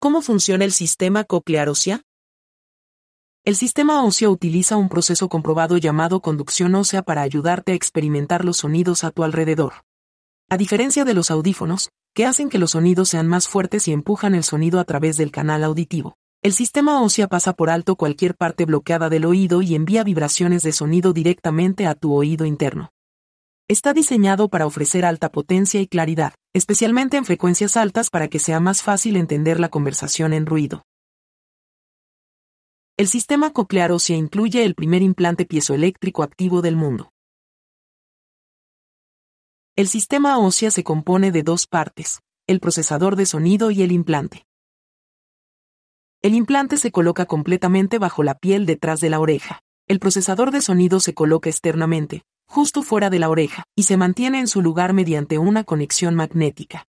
¿Cómo funciona el sistema coclear ósea? El sistema óseo utiliza un proceso comprobado llamado conducción ósea para ayudarte a experimentar los sonidos a tu alrededor. A diferencia de los audífonos, que hacen que los sonidos sean más fuertes y empujan el sonido a través del canal auditivo, el sistema ósea pasa por alto cualquier parte bloqueada del oído y envía vibraciones de sonido directamente a tu oído interno. Está diseñado para ofrecer alta potencia y claridad, especialmente en frecuencias altas para que sea más fácil entender la conversación en ruido. El sistema coclear ósea incluye el primer implante piezoeléctrico activo del mundo. El sistema ósea se compone de dos partes, el procesador de sonido y el implante. El implante se coloca completamente bajo la piel detrás de la oreja. El procesador de sonido se coloca externamente, justo fuera de la oreja, y se mantiene en su lugar mediante una conexión magnética.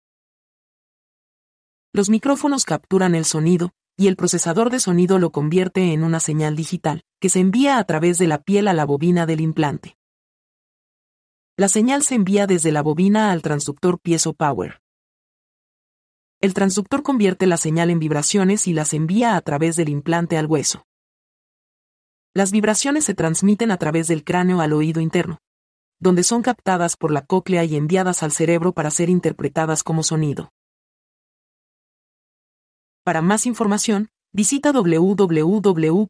Los micrófonos capturan el sonido, y el procesador de sonido lo convierte en una señal digital, que se envía a través de la piel a la bobina del implante. La señal se envía desde la bobina al transductor piezo power. El transductor convierte la señal en vibraciones y las envía a través del implante al hueso. Las vibraciones se transmiten a través del cráneo al oído interno, donde son captadas por la cóclea y enviadas al cerebro para ser interpretadas como sonido. Para más información, visita www.coclear.com.